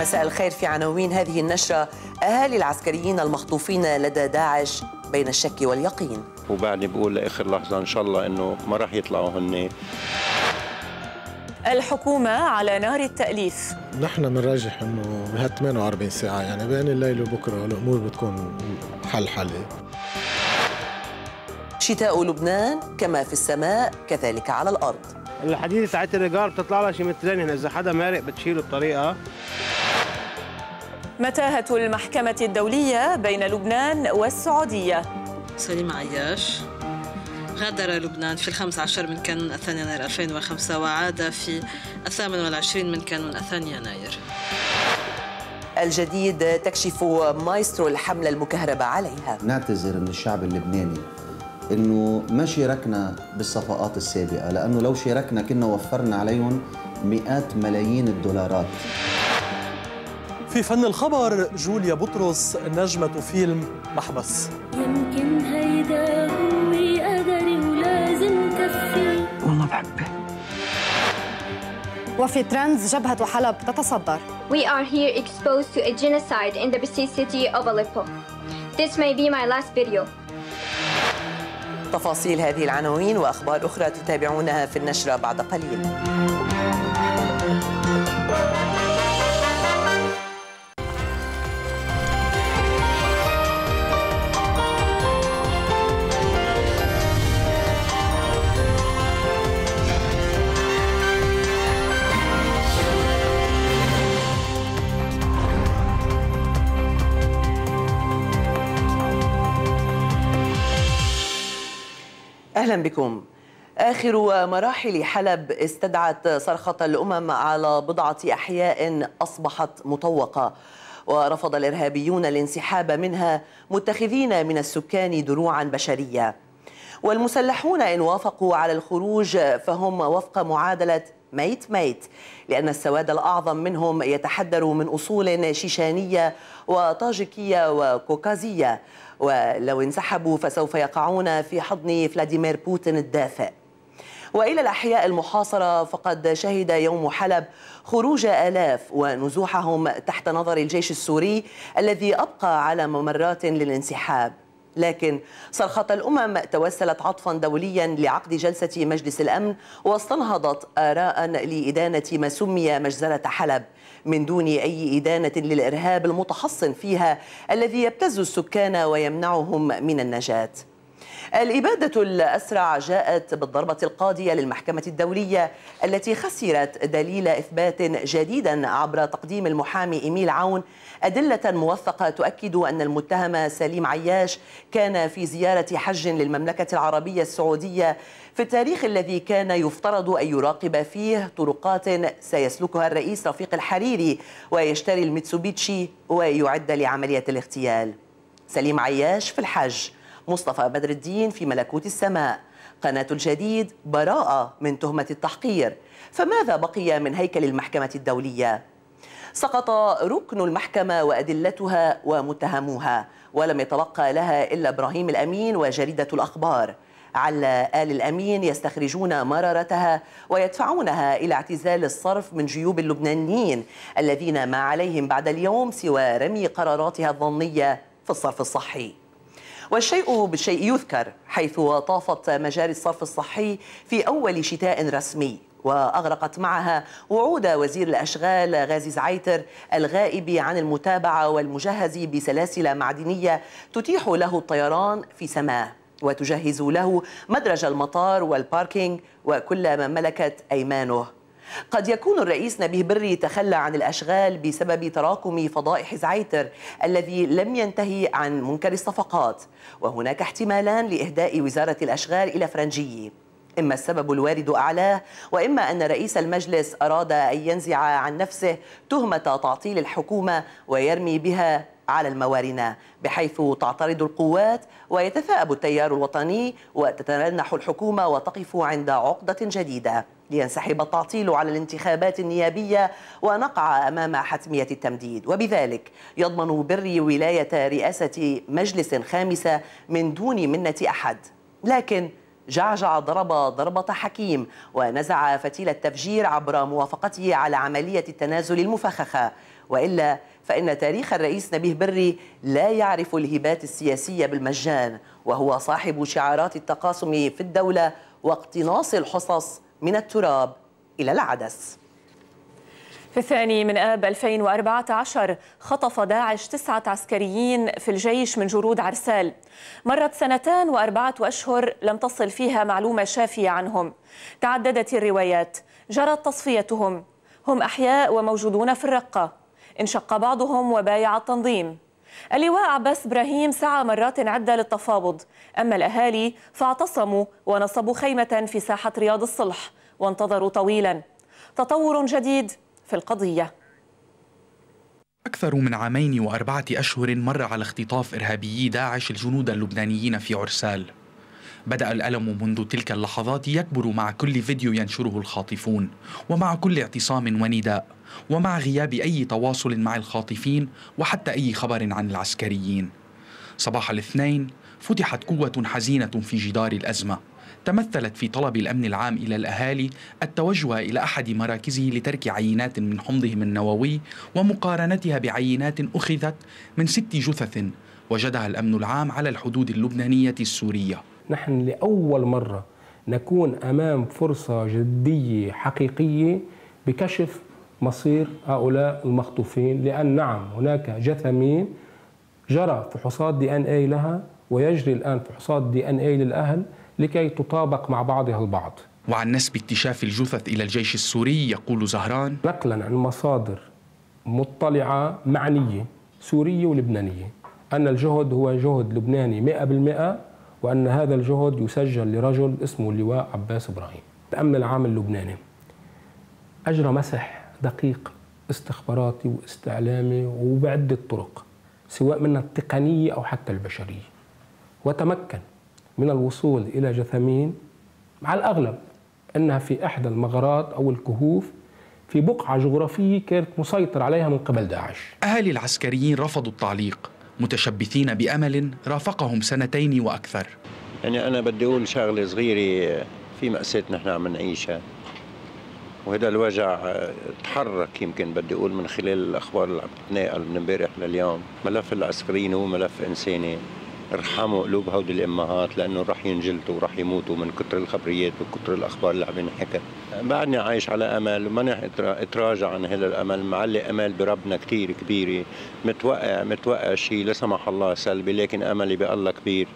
مساء الخير في عناوين هذه النشرة أهالي العسكريين المخطوفين لدى داعش بين الشك واليقين وبعدني بقول لآخر لحظة إن شاء الله إنه ما راح يطلعوا هن الحكومة على نار التأليف نحن بنرجح إنه بها 48 ساعة يعني بين الليل وبكرة الأمور بتكون حل حلة شتاء لبنان كما في السماء كذلك على الأرض الحديده تاعت الرجال بتطلع لها شي مترين هنا يعني اذا حدا مارق بتشيله الطريقة متاهة المحكمة الدولية بين لبنان والسعودية سليم عياش غادر لبنان في الخامس عشر من كانون الثاني يناير 2005 وعاد في الثامن والعشرين من كانون الثاني يناير الجديد تكشف مايسترو الحملة المكهربة عليها نعتذر من الشعب اللبناني انه ما شاركنا بالصفقات السابقه لانه لو شاركنا كنا وفرنا عليهم مئات ملايين الدولارات في فن الخبر جوليا بطرس نجمة فيلم محبس يمكن هيدا هو قدري ولازم كفي والله بحبه وفي ترندز جبهة حلب تتصدر We are here exposed to a genocide in the besieged city of Aleppo. This may be my last video. تفاصيل هذه العناوين وأخبار أخرى تتابعونها في النشرة بعد قليل. أهلا بكم آخر مراحل حلب استدعت صرخة الأمم على بضعة أحياء أصبحت مطوقة ورفض الإرهابيون الانسحاب منها متخذين من السكان دروعا بشرية والمسلحون إن وافقوا على الخروج فهم وفق معادلة ميت ميت لأن السواد الأعظم منهم يتحدر من أصول شيشانية وطاجكية وكوكازية ولو انسحبوا فسوف يقعون في حضن فلاديمير بوتين الدافئ وإلى الأحياء المحاصرة فقد شهد يوم حلب خروج آلاف ونزوحهم تحت نظر الجيش السوري الذي أبقى على ممرات للانسحاب لكن صرخة الأمم توسلت عطفا دوليا لعقد جلسة مجلس الأمن واستنهضت آراء لإدانة ما سمي مجزرة حلب من دون أي إدانة للإرهاب المتحصن فيها الذي يبتز السكان ويمنعهم من النجاة الإبادة الأسرع جاءت بالضربة القاضية للمحكمة الدولية التي خسرت دليل إثبات جديدا عبر تقديم المحامي إيميل عون أدلة موثقة تؤكد أن المتهم سليم عياش كان في زيارة حج للمملكة العربية السعودية في التاريخ الذي كان يفترض أن يراقب فيه طرقات سيسلكها الرئيس رفيق الحريري ويشتري الميتسوبيتشي ويعد لعملية الاغتيال سليم عياش في الحج مصطفى بدر الدين في ملكوت السماء قناة الجديد براءة من تهمة التحقير فماذا بقي من هيكل المحكمة الدولية؟ سقط ركن المحكمة وأدلتها ومتهموها ولم يتلقى لها إلا إبراهيم الأمين وجريدة الأخبار على آل الأمين يستخرجون مرارتها ويدفعونها إلى اعتزال الصرف من جيوب اللبنانيين الذين ما عليهم بعد اليوم سوى رمي قراراتها الظنية في الصرف الصحي والشيء بالشيء يذكر حيث طافت مجاري الصرف الصحي في أول شتاء رسمي وأغرقت معها وعود وزير الأشغال غازي زعيتر الغائب عن المتابعة والمجهز بسلاسل معدنية تتيح له الطيران في سماه وتجهز له مدرج المطار والباركينج وكل ما ملكت أيمانه قد يكون الرئيس نبيه بري تخلى عن الأشغال بسبب تراكم فضائح زعيتر الذي لم ينتهي عن منكر الصفقات وهناك احتمالان لإهداء وزارة الأشغال إلى فرنجي إما السبب الوارد أعلاه وإما أن رئيس المجلس أراد أن ينزع عن نفسه تهمة تعطيل الحكومة ويرمي بها على الموارنة بحيث تعترض القوات ويتثاءب التيار الوطني وتتنحى الحكومة وتقف عند عقدة جديدة لينسحب التعطيل على الانتخابات النيابية ونقع أمام حتمية التمديد وبذلك يضمن بري ولاية رئاسة مجلس خامسة من دون منة أحد لكن جعجع ضرب ضربة حكيم ونزع فتيل التفجير عبر موافقته على عملية التنازل المفخخة وإلا فإن تاريخ الرئيس نبيه بري لا يعرف الهبات السياسية بالمجان وهو صاحب شعارات التقاسم في الدولة واقتناص الحصص من التراب إلى العدس في الثاني من آب 2014 خطف داعش تسعة عسكريين في الجيش من جرود عرسال مرت سنتان وأربعة أشهر لم تصل فيها معلومة شافية عنهم تعددت الروايات جرت تصفيتهم هم أحياء وموجودون في الرقة انشق بعضهم وبايع التنظيم اللواء عباس إبراهيم سعى مرات عدة للتفاوض أما الأهالي فاعتصموا ونصبوا خيمة في ساحة رياض الصلح وانتظروا طويلا تطور جديد في القضية أكثر من عامين وأربعة أشهر مر على اختطاف إرهابيي داعش الجنود اللبنانيين في عرسال بدأ الألم منذ تلك اللحظات يكبر مع كل فيديو ينشره الخاطفون ومع كل اعتصام ونداء ومع غياب أي تواصل مع الخاطفين وحتى أي خبر عن العسكريين صباح الاثنين فتحت قوة حزينة في جدار الأزمة تمثلت في طلب الأمن العام إلى الأهالي التوجه إلى أحد مراكزه لترك عينات من حمضهم النووي ومقارنتها بعينات أخذت من ست جثث وجدها الأمن العام على الحدود اللبنانية السورية نحن لأول مرة نكون أمام فرصة جدية حقيقية بكشف مصير هؤلاء المخطوفين لأن نعم هناك جثمين جرى فحوصات دي ان اي لها ويجري الان فحوصات دي ان اي للاهل لكي تطابق مع بعضها البعض وعن نسب اكتشاف الجثث إلى الجيش السوري يقول زهران نقلا عن مصادر مطلعة معنية سورية ولبنانية أن الجهد هو جهد لبناني 100% وأن هذا الجهد يسجل لرجل اسمه اللواء عباس إبراهيم تأمل عام اللبناني أجرى مسح دقيق استخباراتي واستعلامي وبعدة طرق سواء منها التقنية أو حتى البشرية وتمكن من الوصول إلى جثمين مع الأغلب أنها في إحدى المغارات أو الكهوف في بقعة جغرافية كانت مسيطر عليها من قبل داعش أهالي العسكريين رفضوا التعليق متشبثين بأمل رافقهم سنتين وأكثر يعني أنا بدي أقول شغلة صغيرة في مأساة نحن عم نعيشها وهذا الوجع تحرك يمكن بدي اقول من خلال الاخبار اللي عم تتناقل من امبارح لليوم، ملف العسكريين هو ملف انساني ارحموا قلوب هودي الامهات لانه رح ينجلتوا ورح يموتوا من كتر الخبريات وكتر الاخبار اللي عم ينحكى بعدني عايش على امل وماني اتراجع عن هذا الامل معلي امل بربنا كثير كبيره متوقع متوقع شيء لا سمح الله سلبي لكن املي بالله كبير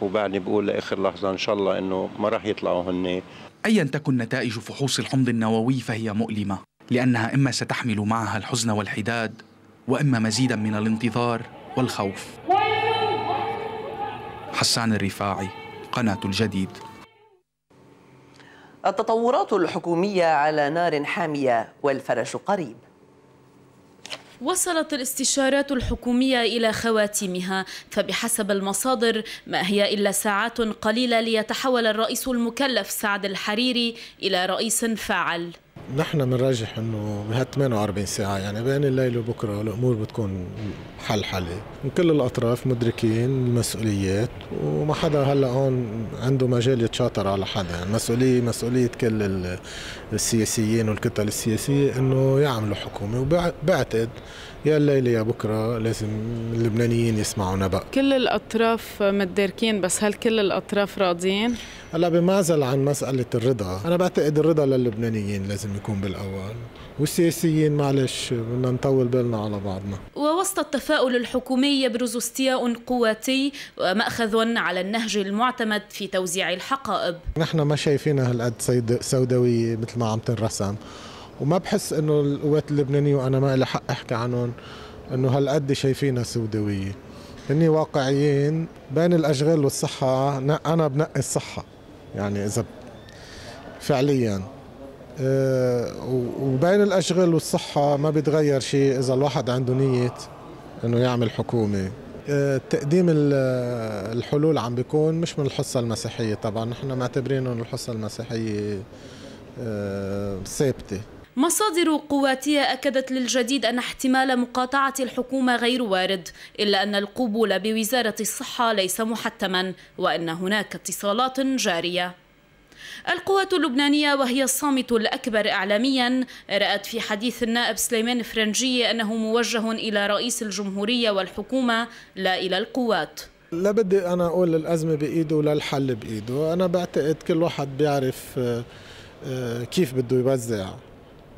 وبعدني بقول لاخر لحظه ان شاء الله انه ما رح يطلعوا هن ايا تكن نتائج فحوص الحمض النووي فهي مؤلمه لانها اما ستحمل معها الحزن والحداد واما مزيدا من الانتظار والخوف حسان الرفاعي قناة الجديد التطورات الحكومية على نار حامية والفرج قريب وصلت الاستشارات الحكومية إلى خواتيمها فبحسب المصادر ما هي إلا ساعات قليلة ليتحول الرئيس المكلف سعد الحريري إلى رئيس فاعل نحن بنرجح انه بهال 48 ساعه يعني بين الليل وبكره الامور بتكون حل حلة كل الاطراف مدركين المسؤوليات وما حدا هلا هون عنده مجال يتشاطر على حدا المسؤولية مسؤوليه مسؤوليه كل السياسيين والكتل السياسيه انه يعملوا حكومه وبعتقد يا الليلة يا بكرة لازم اللبنانيين يسمعونا بقى كل الأطراف متداركين بس هل كل الأطراف راضيين؟ هلا بمعزل عن مسألة الرضا أنا بعتقد الرضا للبنانيين لازم يكون بالأول والسياسيين معلش بدنا نطول بالنا على بعضنا ووسط التفاؤل الحكومي يبرز استياء قواتي ومأخذ على النهج المعتمد في توزيع الحقائب نحن ما شايفينها هالقد سوداوية مثل ما عم تنرسم وما بحس انه القوات اللبنانيه وانا ما لي حق احكي عنهم انه هالقد شايفينها سوداويه هني واقعيين بين الاشغال والصحه انا بنقي الصحه يعني اذا فعليا آه، وبين الاشغال والصحه ما بيتغير شيء اذا الواحد عنده نيه انه يعمل حكومه آه، تقديم الحلول عم بيكون مش من الحصه المسيحيه طبعا نحن معتبرين انه الحصه المسيحيه آه، ثابته مصادر قواتية أكدت للجديد أن احتمال مقاطعة الحكومة غير وارد إلا أن القبول بوزارة الصحة ليس محتما وأن هناك اتصالات جارية القوات اللبنانية وهي الصامت الأكبر إعلاميا رأت في حديث النائب سليمان فرنجي أنه موجه إلى رئيس الجمهورية والحكومة لا إلى القوات لا بدي أنا أقول الأزمة بإيده ولا الحل بإيده أنا بعتقد كل واحد بيعرف آه، آه، كيف بده يوزع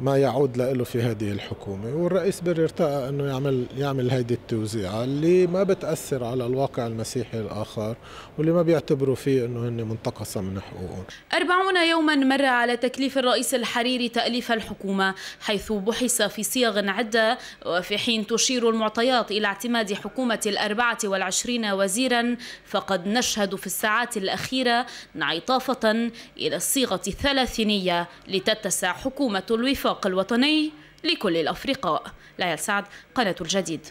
ما يعود له في هذه الحكومة والرئيس بير ارتقى أنه يعمل, يعمل هيدي التوزيعة اللي ما بتأثر على الواقع المسيحي الآخر واللي ما بيعتبروا فيه أنه هن منتقصة من حقوقهم 40 يوما مر على تكليف الرئيس الحريري تأليف الحكومة حيث بحث في صيغ عدة وفي حين تشير المعطيات إلى اعتماد حكومة الأربعة والعشرين وزيرا فقد نشهد في الساعات الأخيرة انعطافة إلى الصيغة الثلاثينية لتتسع حكومة الوفاق السباق الوطني لكل الأفرقاء ليال سعد قناة الجديد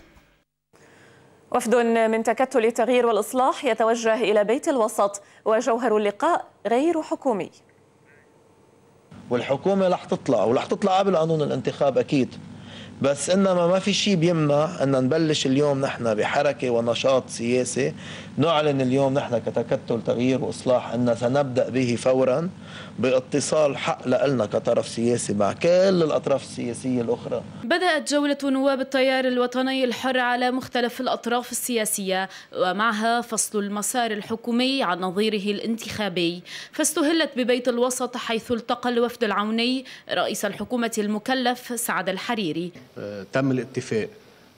وفد من تكتل التغيير والإصلاح يتوجه إلى بيت الوسط وجوهر اللقاء غير حكومي والحكومة رح تطلع ورح تطلع قبل قانون الانتخاب أكيد بس انما ما في شيء بيمنع ان نبلش اليوم نحن بحركه ونشاط سياسي نعلن اليوم نحن كتكتل تغيير واصلاح ان سنبدا به فورا باتصال حق لنا كطرف سياسي مع كل الأطراف السياسية الأخرى بدأت جولة نواب التيار الوطني الحر على مختلف الأطراف السياسية ومعها فصل المسار الحكومي عن نظيره الانتخابي فاستهلت ببيت الوسط حيث التقى الوفد العوني رئيس الحكومة المكلف سعد الحريري آه، تم الاتفاق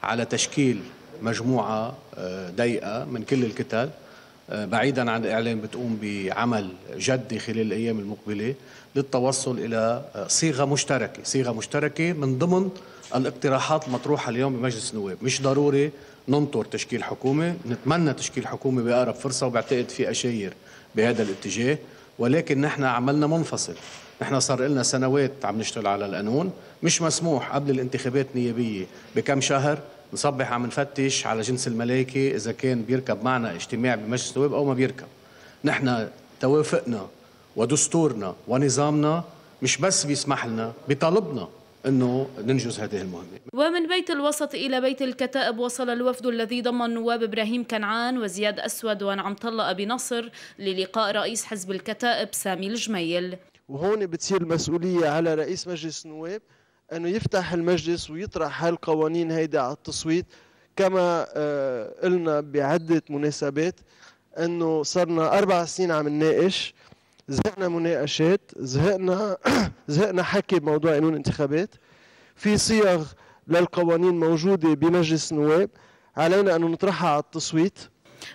على تشكيل مجموعة آه، ضيقة من كل الكتل آه، بعيدا عن الإعلام بتقوم بعمل جدي خلال الأيام المقبلة للتوصل إلى آه، صيغة مشتركة صيغة مشتركة من ضمن الاقتراحات المطروحة اليوم بمجلس النواب مش ضروري ننطر تشكيل حكومة نتمنى تشكيل حكومة بأقرب فرصة وبعتقد في أشاير بهذا الاتجاه ولكن نحن عملنا منفصل نحن صار لنا سنوات عم نشتغل على القانون مش مسموح قبل الانتخابات النيابية بكم شهر نصبح عم نفتش على جنس الملائكه اذا كان بيركب معنا اجتماع بمجلس النواب او ما بيركب نحن توافقنا ودستورنا ونظامنا مش بس بيسمح لنا بيطالبنا انه ننجز هذه المهمه. ومن بيت الوسط الى بيت الكتائب وصل الوفد الذي ضم النواب ابراهيم كنعان وزياد اسود ونعم طلق ابي نصر للقاء رئيس حزب الكتائب سامي الجميل. وهون بتصير المسؤوليه على رئيس مجلس النواب انه يفتح المجلس ويطرح هالقوانين هيدا على التصويت كما آه، قلنا بعده مناسبات انه صرنا اربع سنين عم نناقش زهقنا مناقشات زهقنا زهقنا حكي بموضوع قانون الانتخابات في صيغ للقوانين موجوده بمجلس النواب علينا ان نطرحها على التصويت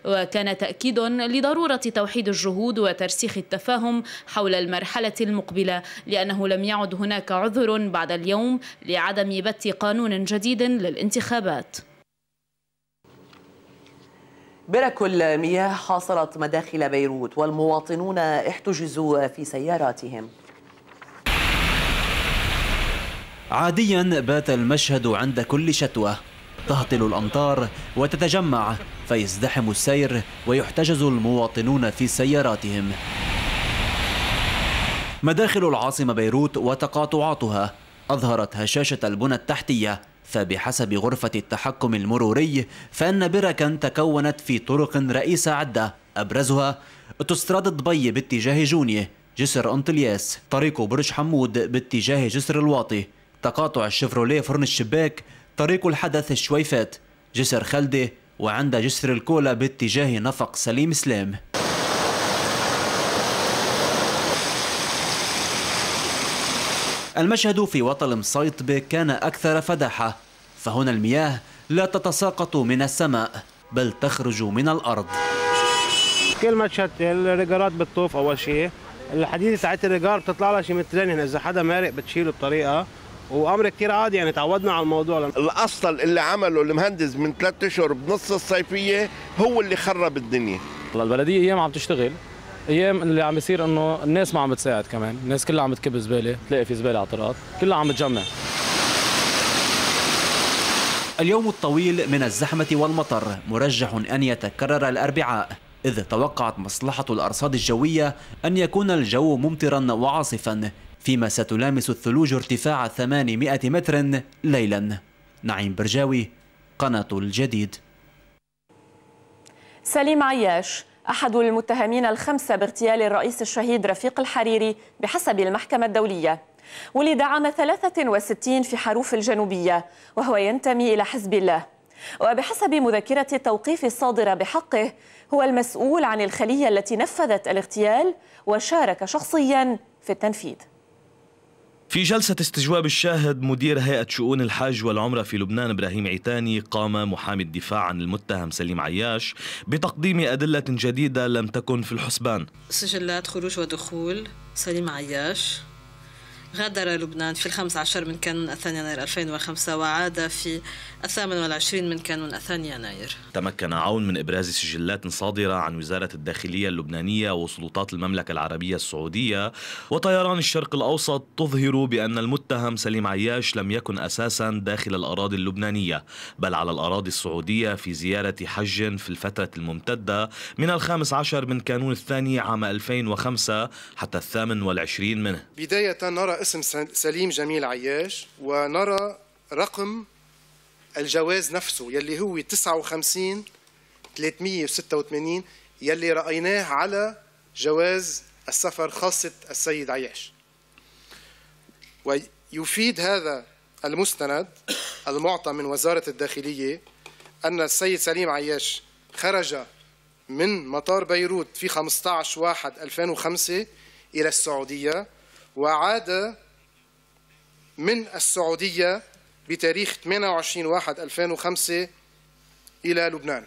وكان تأكيد لضرورة توحيد الجهود وترسيخ التفاهم حول المرحلة المقبلة لأنه لم يعد هناك عذر بعد اليوم لعدم بث قانون جديد للانتخابات برك المياه حاصرت مداخل بيروت والمواطنون احتجزوا في سياراتهم عاديا بات المشهد عند كل شتوة تهطل الأمطار وتتجمع فيزدحم السير ويحتجز المواطنون في سياراتهم مداخل العاصمة بيروت وتقاطعاتها أظهرت هشاشة البنى التحتية فبحسب غرفة التحكم المروري فإن بركا تكونت في طرق رئيسة عدة أبرزها أوتوستراد دبي باتجاه جونيه جسر أنطلياس طريق برج حمود باتجاه جسر الواطي تقاطع الشفروليه فرن الشباك طريق الحدث الشويفات جسر خلده وعند جسر الكولا باتجاه نفق سليم سلام المشهد في وطل مصيطبة كان أكثر فداحة فهنا المياه لا تتساقط من السماء بل تخرج من الأرض كل ما مشهد الرجارات بتطوف أول شيء الحديدة تاعت الرجار بتطلع لها شي مترين يعني إذا حدا مارق بتشيله بطريقة وامر كتير عادي يعني تعودنا على الموضوع الاصل اللي عمله المهندس من ثلاث اشهر بنص الصيفيه هو اللي خرب الدنيا البلديه ايام عم تشتغل ايام اللي عم بيصير انه الناس ما عم بتساعد كمان الناس كلها عم تكب زباله تلاقي في زباله على الطرقات كلها عم تجمع اليوم الطويل من الزحمة والمطر مرجح أن يتكرر الأربعاء إذ توقعت مصلحة الأرصاد الجوية أن يكون الجو ممطرا وعاصفا فيما ستلامس الثلوج ارتفاع 800 متر ليلا نعيم برجاوي قناة الجديد سليم عياش أحد المتهمين الخمسة باغتيال الرئيس الشهيد رفيق الحريري بحسب المحكمة الدولية ولد عام 63 في حروف الجنوبية وهو ينتمي إلى حزب الله وبحسب مذكرة التوقيف الصادرة بحقه هو المسؤول عن الخلية التي نفذت الاغتيال وشارك شخصيا في التنفيذ في جلسة استجواب الشاهد مدير هيئة شؤون الحج والعمرة في لبنان إبراهيم عيتاني قام محامي الدفاع عن المتهم سليم عياش بتقديم أدلة جديدة لم تكن في الحسبان سجلات خروج ودخول سليم عياش غادر لبنان في الخامس عشر من كانون الثاني يناير 2005 وعاد في الثامن والعشرين من كانون الثاني يناير تمكن عون من إبراز سجلات صادرة عن وزارة الداخلية اللبنانية وسلطات المملكة العربية السعودية وطيران الشرق الأوسط تظهر بأن المتهم سليم عياش لم يكن أساسا داخل الأراضي اللبنانية بل على الأراضي السعودية في زيارة حج في الفترة الممتدة من الخامس عشر من كانون الثاني عام 2005 حتى الثامن والعشرين منه بداية نرى اسم سليم جميل عياش ونرى رقم الجواز نفسه يلي هو 59 386 يلي رأيناه على جواز السفر خاصة السيد عياش ويفيد هذا المستند المعطى من وزارة الداخلية أن السيد سليم عياش خرج من مطار بيروت في 15 واحد 2005 إلى السعودية وعاد من السعودية بتاريخ 28 1 2005 إلى لبنان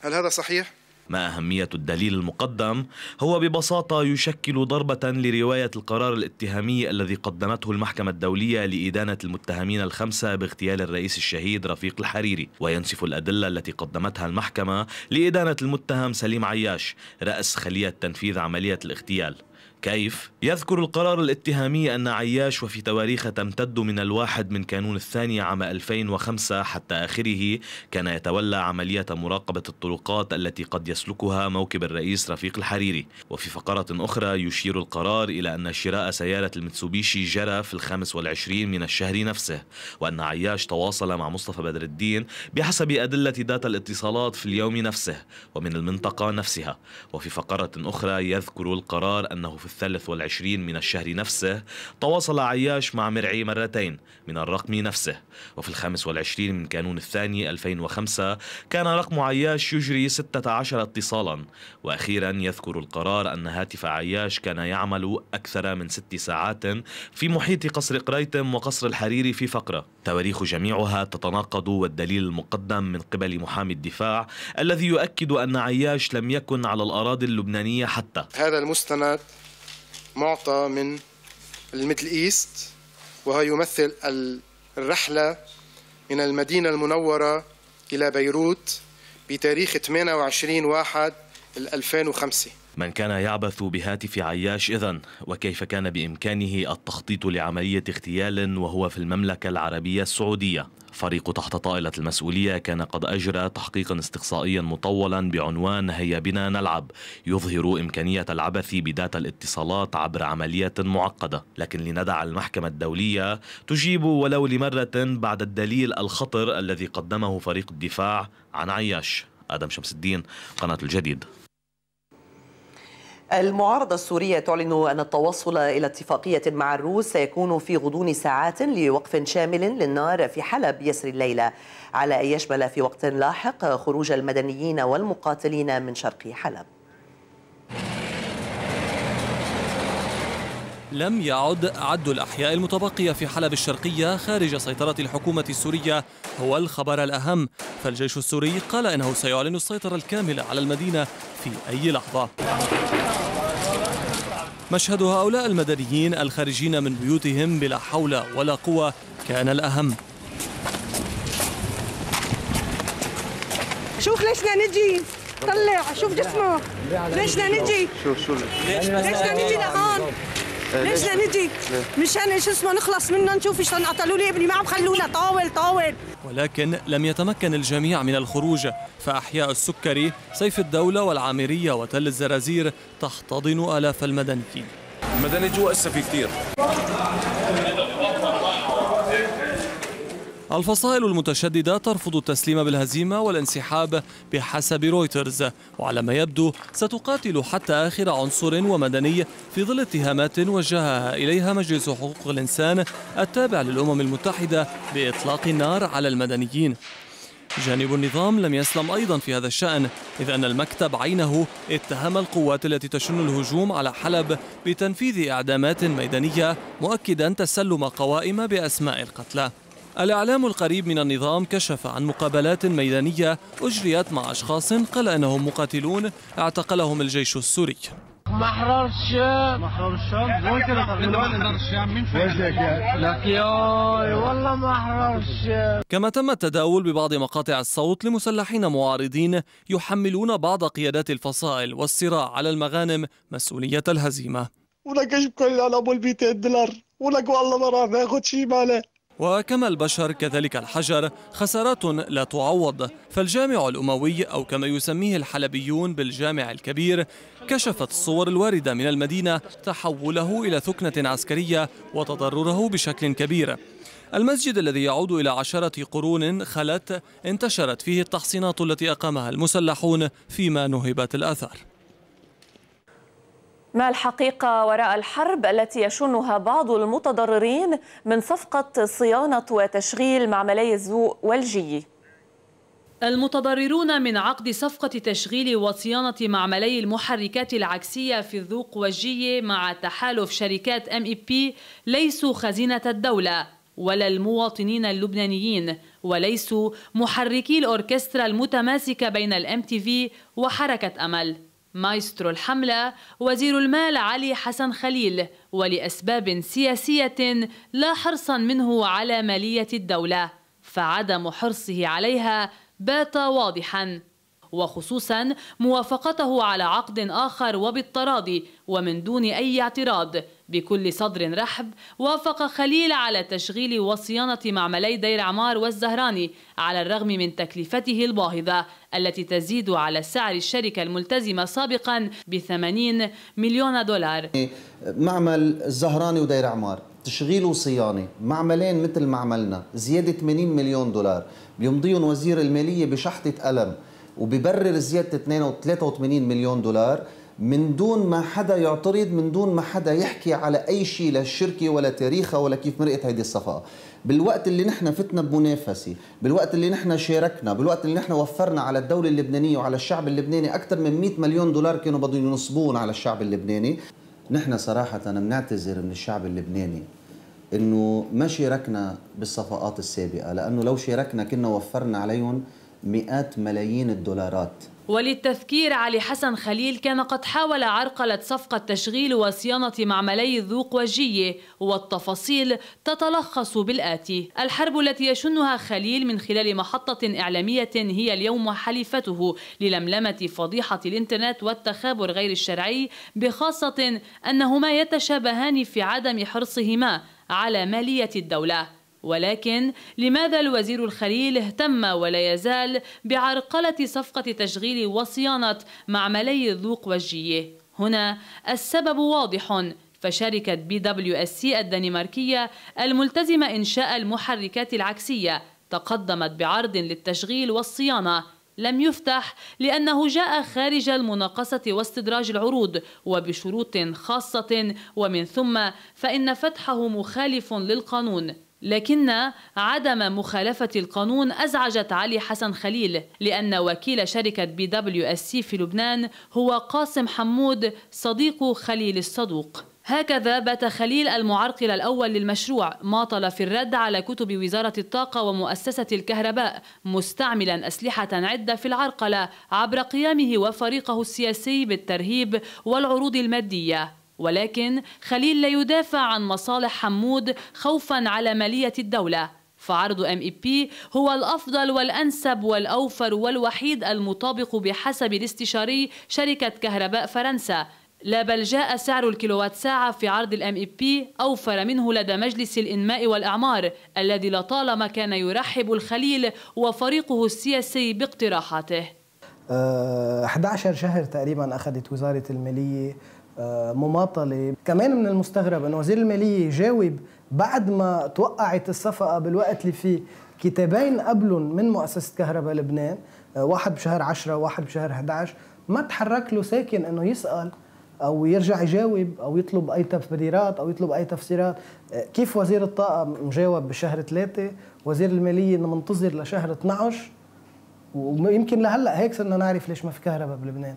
هل هذا صحيح؟ ما أهمية الدليل المقدم هو ببساطة يشكل ضربة لرواية القرار الاتهامي الذي قدمته المحكمة الدولية لإدانة المتهمين الخمسة باغتيال الرئيس الشهيد رفيق الحريري وينسف الأدلة التي قدمتها المحكمة لإدانة المتهم سليم عياش رأس خلية تنفيذ عملية الاغتيال كيف؟ يذكر القرار الاتهامي أن عياش وفي تواريخ تمتد من الواحد من كانون الثاني عام 2005 حتى آخره كان يتولى عملية مراقبة الطرقات التي قد يسلكها موكب الرئيس رفيق الحريري وفي فقرة أخرى يشير القرار إلى أن شراء سيارة المتسوبيشي جرى في الخامس والعشرين من الشهر نفسه وأن عياش تواصل مع مصطفى بدر الدين بحسب أدلة ذات الاتصالات في اليوم نفسه ومن المنطقة نفسها وفي فقرة أخرى يذكر القرار أنه في الثالث والعشرين من الشهر نفسه تواصل عياش مع مرعي مرتين من الرقم نفسه وفي الخامس والعشرين من كانون الثاني 2005 كان رقم عياش يجري 16 اتصالا وأخيرا يذكر القرار أن هاتف عياش كان يعمل أكثر من ست ساعات في محيط قصر قريتم وقصر الحريري في فقرة تواريخ جميعها تتناقض والدليل المقدم من قبل محامي الدفاع الذي يؤكد أن عياش لم يكن على الأراضي اللبنانية حتى هذا المستند معطى من الميدل إيست وهو يمثل الرحلة من المدينة المنورة إلى بيروت بتاريخ 28 واحد 2005 من كان يعبث بهاتف عياش إذا وكيف كان بإمكانه التخطيط لعملية اغتيال وهو في المملكة العربية السعودية فريق تحت طائلة المسؤولية كان قد أجرى تحقيقا استقصائيا مطولا بعنوان هيا بنا نلعب يظهر إمكانية العبث بداتا الاتصالات عبر عملية معقدة لكن لندع المحكمة الدولية تجيب ولو لمرة بعد الدليل الخطر الذي قدمه فريق الدفاع عن عياش آدم شمس الدين قناة الجديد المعارضة السورية تعلن أن التوصل إلى اتفاقية مع الروس سيكون في غضون ساعات لوقف شامل للنار في حلب يسري الليلة على أن يشمل في وقت لاحق خروج المدنيين والمقاتلين من شرق حلب لم يعد عد الأحياء المتبقية في حلب الشرقية خارج سيطرة الحكومة السورية هو الخبر الأهم فالجيش السوري قال إنه سيعلن السيطرة الكاملة على المدينة في أي لحظة مشهد هؤلاء المدنيين الخارجين من بيوتهم بلا حول ولا قوة كان الأهم شوف ليش نجي طلع شوف جسمه ليش نجي شوف شو ليش نجي لهون آه، ليش نجي؟ مشان ايش اسمه نخلص منه نشوف ايش قتلوا لي ابني ما عم خلونا طاول طاول ولكن لم يتمكن الجميع من الخروج فأحياء السكري سيف الدولة والعامرية وتل الزرازير تحتضن آلاف المدنيين المدني جوا هسه في كثير الفصائل المتشددة ترفض التسليم بالهزيمة والانسحاب بحسب رويترز وعلى ما يبدو ستقاتل حتى آخر عنصر ومدني في ظل اتهامات وجهها إليها مجلس حقوق الإنسان التابع للأمم المتحدة بإطلاق النار على المدنيين جانب النظام لم يسلم أيضا في هذا الشأن إذ أن المكتب عينه اتهم القوات التي تشن الهجوم على حلب بتنفيذ إعدامات ميدانية مؤكدا تسلم قوائم بأسماء القتلى الإعلام القريب من النظام كشف عن مقابلات ميدانية أجريت مع أشخاص قال أنهم مقاتلون اعتقلهم الجيش السوري محرر الشام محرر الشام ممكن محرر الشام مين لك والله محرر الشام كما تم التداول ببعض مقاطع الصوت لمسلحين معارضين يحملون بعض قيادات الفصائل والصراع على المغانم مسؤولية الهزيمة ولك بكل على ابو 200 الدولار ولك والله ما راح ناخذ شي ماله وكما البشر كذلك الحجر خسارات لا تعوض فالجامع الأموي أو كما يسميه الحلبيون بالجامع الكبير كشفت الصور الواردة من المدينة تحوله إلى ثكنة عسكرية وتضرره بشكل كبير المسجد الذي يعود إلى عشرة قرون خلت انتشرت فيه التحصينات التي أقامها المسلحون فيما نهبت الأثار ما الحقيقة وراء الحرب التي يشنها بعض المتضررين من صفقة صيانة وتشغيل معملي الزوء والجي؟ المتضررون من عقد صفقة تشغيل وصيانة معملي المحركات العكسية في الذوق والجية مع تحالف شركات ام اي بي ليسوا خزينة الدولة ولا المواطنين اللبنانيين وليسوا محركي الأوركسترا المتماسكة بين الام تي في وحركة أمل مايسترو الحملة وزير المال علي حسن خليل ولأسباب سياسية لا حرصا منه على مالية الدولة فعدم حرصه عليها بات واضحا وخصوصا موافقته على عقد آخر وبالتراضي ومن دون أي اعتراض بكل صدر رحب وافق خليل على تشغيل وصيانة معملي دير عمار والزهراني على الرغم من تكلفته الباهظة التي تزيد على سعر الشركة الملتزمة سابقا ب 80 مليون دولار معمل الزهراني ودير عمار تشغيل وصيانة معملين مثل معملنا زيادة 80 مليون دولار بيمضيهم وزير المالية بشحطة قلم وبيبرر زياده 82 مليون دولار من دون ما حدا يعترض من دون ما حدا يحكي على اي شيء للشركة ولا تاريخها ولا كيف مرقت هيدي الصفقه بالوقت اللي نحن فتنا بمنافسه بالوقت اللي نحن شاركنا بالوقت اللي نحن وفرنا على الدوله اللبنانيه وعلى الشعب اللبناني اكثر من 100 مليون دولار كانوا بدهم ينصبون على الشعب اللبناني نحن صراحه بنعتذر من الشعب اللبناني انه ما شاركنا بالصفقات السابقه لانه لو شاركنا كنا وفرنا عليهم مئات ملايين الدولارات وللتذكير علي حسن خليل كان قد حاول عرقلة صفقة تشغيل وصيانة معملي الذوق وجية والتفاصيل تتلخص بالآتي الحرب التي يشنها خليل من خلال محطة إعلامية هي اليوم حليفته للملمة فضيحة الإنترنت والتخابر غير الشرعي بخاصة أنهما يتشابهان في عدم حرصهما على مالية الدولة ولكن لماذا الوزير الخليل اهتم ولا يزال بعرقلة صفقة تشغيل وصيانة معملي الذوق والجية؟ هنا السبب واضح فشركة بي دبليو اس سي الدنماركية الملتزمة إنشاء المحركات العكسية تقدمت بعرض للتشغيل والصيانة لم يفتح لأنه جاء خارج المناقصة واستدراج العروض وبشروط خاصة ومن ثم فإن فتحه مخالف للقانون لكن عدم مخالفة القانون أزعجت علي حسن خليل لأن وكيل شركة بي دبليو اس سي في لبنان هو قاسم حمود صديق خليل الصدوق هكذا بات خليل المعرقل الأول للمشروع ماطل في الرد على كتب وزارة الطاقة ومؤسسة الكهرباء مستعملا أسلحة عدة في العرقلة عبر قيامه وفريقه السياسي بالترهيب والعروض المادية ولكن خليل لا يدافع عن مصالح حمود خوفا على مالية الدولة فعرض ام اي بي هو الافضل والانسب والاوفر والوحيد المطابق بحسب الاستشاري شركه كهرباء فرنسا لا بل جاء سعر الكيلووات ساعة في عرض الام اي بي e أوفر منه لدى مجلس الإنماء والإعمار الذي لطالما كان يرحب الخليل وفريقه السياسي باقتراحاته 11 أه، شهر تقريبا أخذت وزارة المالية آه، مماطله كمان من المستغرب انه وزير الماليه جاوب بعد ما توقعت الصفقه بالوقت اللي فيه كتابين قبلهم من مؤسسه كهرباء لبنان آه، واحد بشهر 10 واحد بشهر 11 ما تحرك له ساكن انه يسال او يرجع يجاوب او يطلب اي تبريرات او يطلب اي تفسيرات آه، كيف وزير الطاقه مجاوب بشهر 3 وزير الماليه انه منتظر لشهر 12 ويمكن لهلا هيك صرنا نعرف ليش ما في كهرباء بلبنان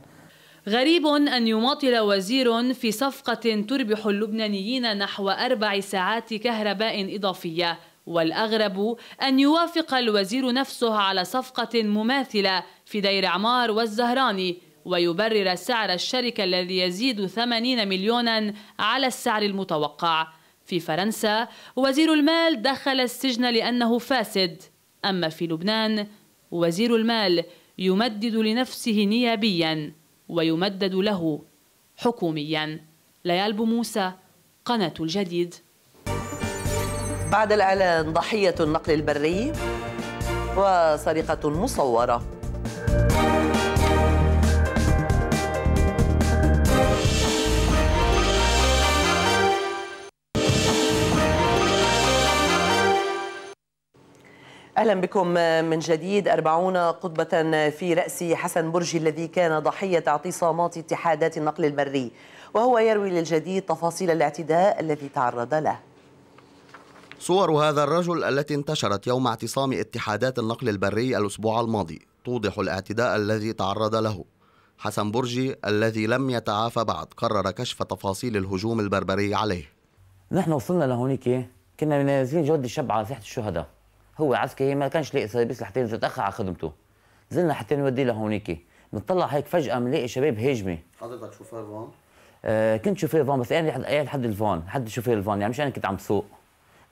غريب أن يماطل وزير في صفقة تربح اللبنانيين نحو أربع ساعات كهرباء إضافية والأغرب أن يوافق الوزير نفسه على صفقة مماثلة في دير عمار والزهراني ويبرر سعر الشركة الذي يزيد 80 مليونا على السعر المتوقع في فرنسا وزير المال دخل السجن لأنه فاسد أما في لبنان وزير المال يمدد لنفسه نيابياً ويمدد له حكوميا ليال موسى قناة الجديد بعد الإعلان ضحية النقل البري وسرقة مصورة أهلا بكم من جديد أربعون قطبة في رأس حسن برجي الذي كان ضحية اعتصامات اتحادات النقل المري وهو يروي للجديد تفاصيل الاعتداء الذي تعرض له صور هذا الرجل التي انتشرت يوم اعتصام اتحادات النقل البري الأسبوع الماضي توضح الاعتداء الذي تعرض له حسن برجي الذي لم يتعافى بعد قرر كشف تفاصيل الهجوم البربري عليه نحن وصلنا لهونيك كنا نازلين جود الشب على ساحة الشهداء هو عسكري ما كانش لاقي سيرفيس لحتى ينزل تاخر على خدمته نزلنا حتى نوديه لهونيك نطلع هيك فجاه بنلاقي شباب هجمه حضرتك شوفير فان؟ آه كنت شوفير فان بس انا قاعد حد الفان حد شوفير الفان يعني مش انا كنت عم بسوق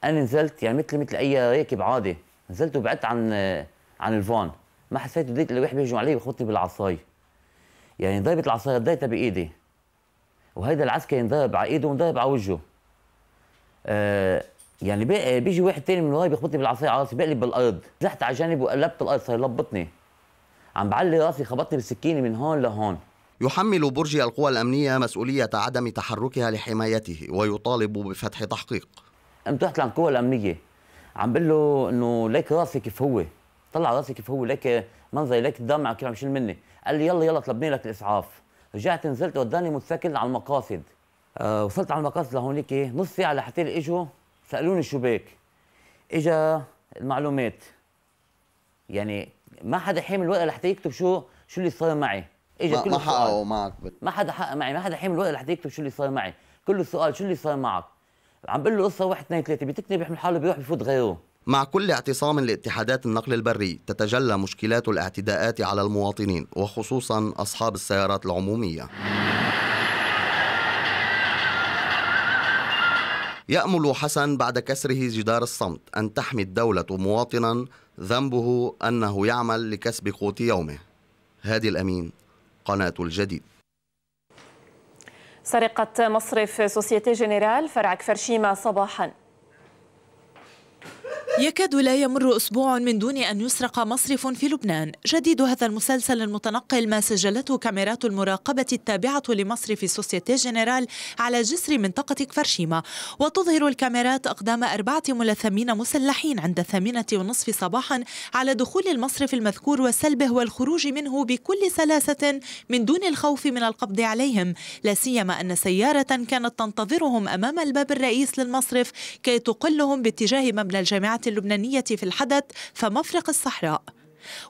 انا نزلت يعني مثل مثل اي راكب عادي نزلت وبعدت عن آه عن الفان ما حسيت بديت واحد بيهجم علي ويخبطني بالعصاي يعني ضربت العصاي رديتها بايدي وهيدا العسكري انضرب على ايده وانضرب على وجهه آه يعني آه، بيجي واحد تاني من وراي بيخبطني بالعصايه على راسي بقلب بالارض طلعت على جانب وقلبت الارض صار يلبطني عم بعلي راسي خبطني بالسكينه من هون لهون يحمل برجي القوى الامنيه مسؤوليه عدم تحركها لحمايته ويطالب بفتح تحقيق قمت رحت القوى الامنيه عم بقول له انه ليك راسي كيف هو طلع راسي كيف هو ليك منظري ليك الدمع كيف عم يشيل مني قال لي يلا يلا طلبني لك الاسعاف رجعت نزلت وداني متسكل على المقاصد أه وصلت على المقاصد لهونيك إيه؟ نص ساعه لحتى اجوا سالوني شو بك اجا المعلومات يعني ما حدا حامل ورقه لحتى يكتب شو شو اللي صار معي اجا كل ما حققوا معك بت... ما حدا حقق معي ما حدا حامل ورقه لحتى يكتب شو اللي صار معي كل السؤال شو اللي صار معك عم بقول له قصه واحد اثنين ثلاثه بيتكني بيحمل حاله بيروح بفوت غيره مع كل اعتصام لاتحادات النقل البري تتجلى مشكلات الاعتداءات على المواطنين وخصوصا اصحاب السيارات العموميه يأمل حسن بعد كسره جدار الصمت أن تحمي الدولة مواطنا ذنبه أنه يعمل لكسب قوت يومه هادي الأمين قناة الجديد سرقة مصرف سوسيتي جنرال فرع كفرشيما صباحاً يكاد لا يمر أسبوع من دون أن يسرق مصرف في لبنان جديد هذا المسلسل المتنقل ما سجلته كاميرات المراقبة التابعة لمصرف سوسيتي جنرال على جسر منطقة كفرشيمة وتظهر الكاميرات أقدام أربعة ملثمين مسلحين عند الثامنة ونصف صباحا على دخول المصرف المذكور وسلبه والخروج منه بكل سلاسة من دون الخوف من القبض عليهم لا سيما أن سيارة كانت تنتظرهم أمام الباب الرئيس للمصرف كي تقلهم باتجاه مبنى الجامعة الجامعة اللبنانية في الحدث فمفرق الصحراء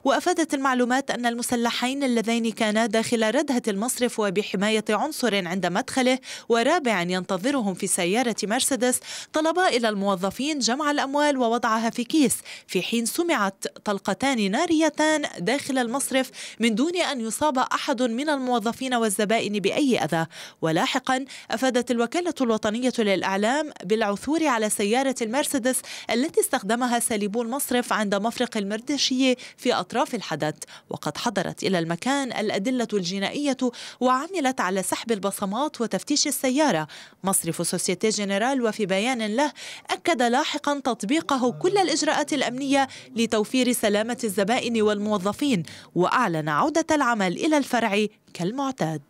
وأفادت المعلومات أن المسلحين اللذين كانا داخل ردهة المصرف وبحماية عنصر عند مدخله ورابع ينتظرهم في سيارة مرسيدس طلبا إلى الموظفين جمع الأموال ووضعها في كيس في حين سمعت طلقتان ناريتان داخل المصرف من دون أن يصاب أحد من الموظفين والزبائن بأي أذى ولاحقا أفادت الوكالة الوطنية للإعلام بالعثور على سيارة المرسيدس التي استخدمها سالبو المصرف عند مفرق المردشية في أطراف الحدث وقد حضرت إلى المكان الأدلة الجنائية وعملت على سحب البصمات وتفتيش السيارة مصرف سوسيتي جنرال وفي بيان له أكد لاحقا تطبيقه كل الإجراءات الأمنية لتوفير سلامة الزبائن والموظفين وأعلن عودة العمل إلى الفرع كالمعتاد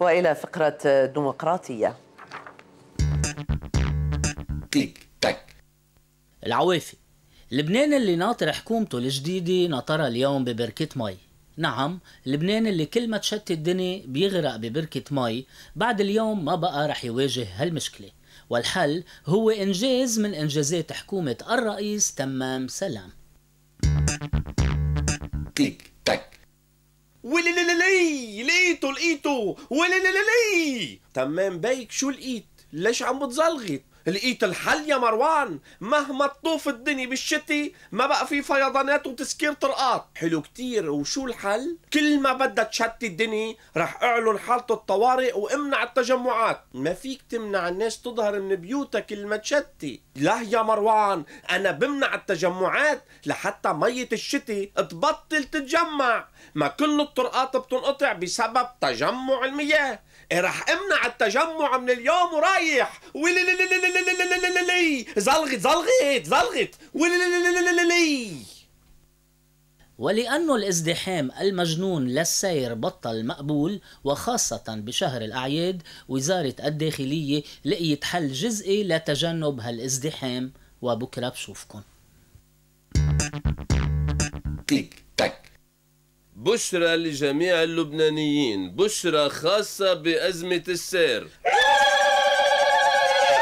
وإلى فقرة ديمقراطية العوافي لبنان اللي ناطر حكومته الجديدة نطر اليوم ببركة مي نعم لبنان اللي كل ما تشتت الدنيا بيغرق ببركة مي بعد اليوم ما بقى رح يواجه هالمشكلة والحل هو إنجاز من إنجازات حكومة الرئيس تمام سلام تيك تك ولي لقيتو لقيتو ولي تمام بيك شو لقيت ليش عم بتزلغط لقيت الحل يا مروان مهما تطوف الدنيا بالشتي ما بقى في فيضانات وتسكير طرقات حلو كتير وشو الحل كل ما بدها تشتي الدنيا رح اعلن حالة الطوارئ وامنع التجمعات ما فيك تمنع الناس تظهر من بيوتها كل ما تشتي لا يا مروان انا بمنع التجمعات لحتى مية الشتي تبطل تتجمع ما كل الطرقات بتنقطع بسبب تجمع المياه رح امنع التجمع من اليوم ورايح ولي زلغت زلغت زلغت ولي ولأنه الازدحام المجنون للسير بطل مقبول وخاصة بشهر الأعياد وزارة الداخلية لقيت حل جزئي لتجنب هالازدحام وبكرة بشوفكن تك بشرى لجميع اللبنانيين بشرى خاصة بأزمة السير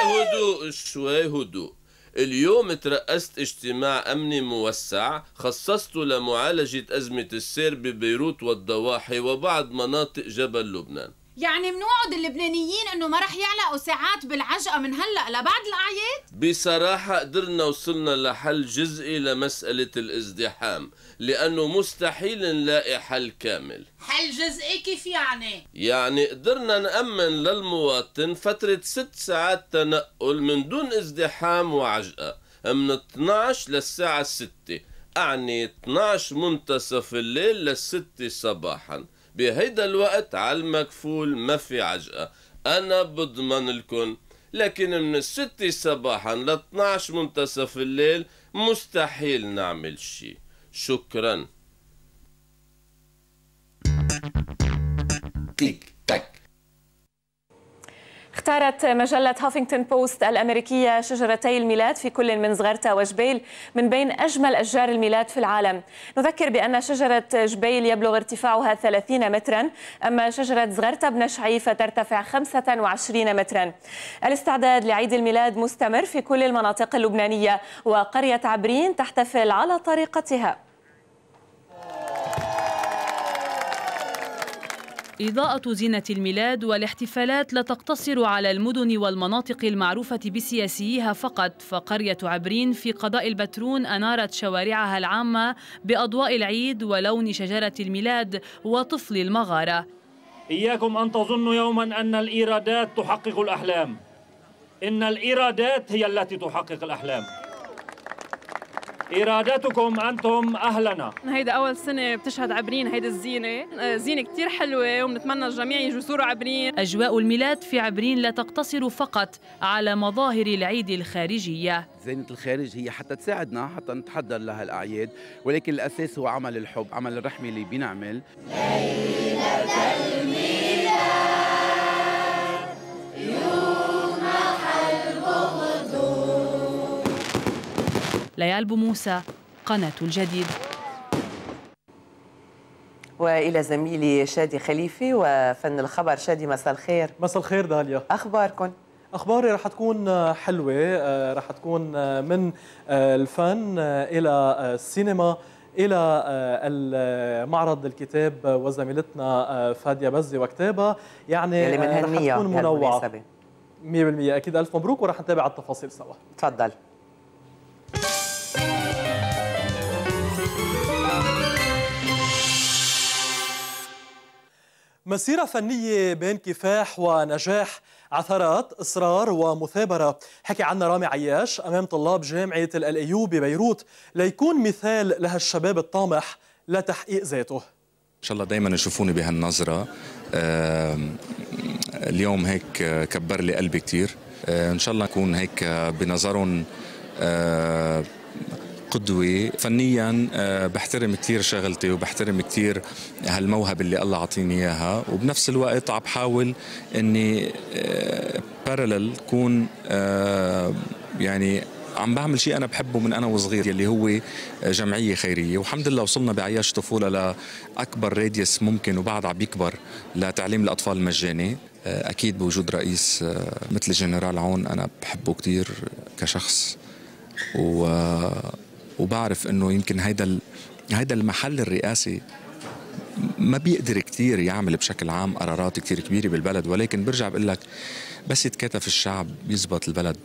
هدوء شوي هدوء اليوم ترأست اجتماع أمني موسع خصصته لمعالجة أزمة السير ببيروت والضواحي وبعض مناطق جبل لبنان يعني منوعد اللبنانيين انه ما رح يعلقوا ساعات بالعجقه من هلا لبعد الاعياد؟ بصراحه قدرنا وصلنا لحل جزئي لمساله الازدحام، لانه مستحيل نلاقي حل كامل. حل جزئي كيف يعني؟ يعني قدرنا نأمن للمواطن فترة ست ساعات تنقل من دون ازدحام وعجقه، من 12 للساعه 6. أعني 12 منتصف الليل للستة صباحاً بهيدا الوقت على المكفول ما في عجقة أنا بضمن لكم لكن من الستة صباحا ل 12 منتصف الليل مستحيل نعمل شي شكرا كليك تك اختارت مجلة هافينغتون بوست الأمريكية شجرتي الميلاد في كل من زغرتا وجبيل من بين أجمل أشجار الميلاد في العالم نذكر بأن شجرة جبيل يبلغ ارتفاعها 30 مترا أما شجرة زغرتا بنشعي فترتفع 25 مترا الاستعداد لعيد الميلاد مستمر في كل المناطق اللبنانية وقرية عبرين تحتفل على طريقتها إضاءة زينة الميلاد والاحتفالات لا تقتصر على المدن والمناطق المعروفة بسياسيها فقط فقرية عبرين في قضاء البترون أنارت شوارعها العامة بأضواء العيد ولون شجرة الميلاد وطفل المغارة إياكم أن تظنوا يوما أن الإيرادات تحقق الأحلام إن الإيرادات هي التي تحقق الأحلام إرادتكم أنتم أهلنا هيدا أول سنة بتشهد عبرين هيدا الزينة آه، زينة كتير حلوة وبنتمنى الجميع يجوا يزوروا عبرين أجواء الميلاد في عبرين لا تقتصر فقط على مظاهر العيد الخارجية زينة الخارج هي حتى تساعدنا حتى نتحضر لهالأعياد ولكن الأساس هو عمل الحب عمل الرحمة اللي بنعمل ليال بوموسى قناة الجديد والى زميلي شادي خليفي وفن الخبر شادي مساء الخير مساء الخير داليا اخباركم اخباري رح تكون آه، حلوه آه، رح تكون آه، من الفن الى السينما الى معرض الكتاب وزميلتنا فاديه بزي وكتابه يعني اللي من رح تكون منوعه 100% اكيد الف مبروك ورح نتابع التفاصيل سوا تفضل مسيرة فنية بين كفاح ونجاح عثرات إصرار ومثابرة حكي عنا رامي عياش أمام طلاب جامعة الأيوب ببيروت ليكون مثال لهالشباب الطامح لتحقيق ذاته إن شاء الله دايما يشوفوني بهالنظرة اليوم هيك آه، كبر لي قلبي كتير آه، إن شاء الله أكون هيك آه، بنظرهم قدوة فنيا آه، بحترم كثير شغلتي وبحترم كثير هالموهبة اللي الله عطيني إياها وبنفس الوقت عم بحاول إني بارلل آه، كون آه، يعني عم بعمل شيء انا بحبه من انا وصغير اللي هو جمعيه خيريه والحمد لله وصلنا بعياش طفوله لاكبر راديوس ممكن وبعد عم يكبر لتعليم الاطفال المجاني اكيد بوجود رئيس مثل الجنرال عون انا بحبه كثير كشخص و وبعرف انه يمكن هيدا هيدا المحل الرئاسي ما بيقدر كتير يعمل بشكل عام قرارات كتير كبيرة بالبلد ولكن برجع بقول لك بس يتكاتف الشعب بيزبط البلد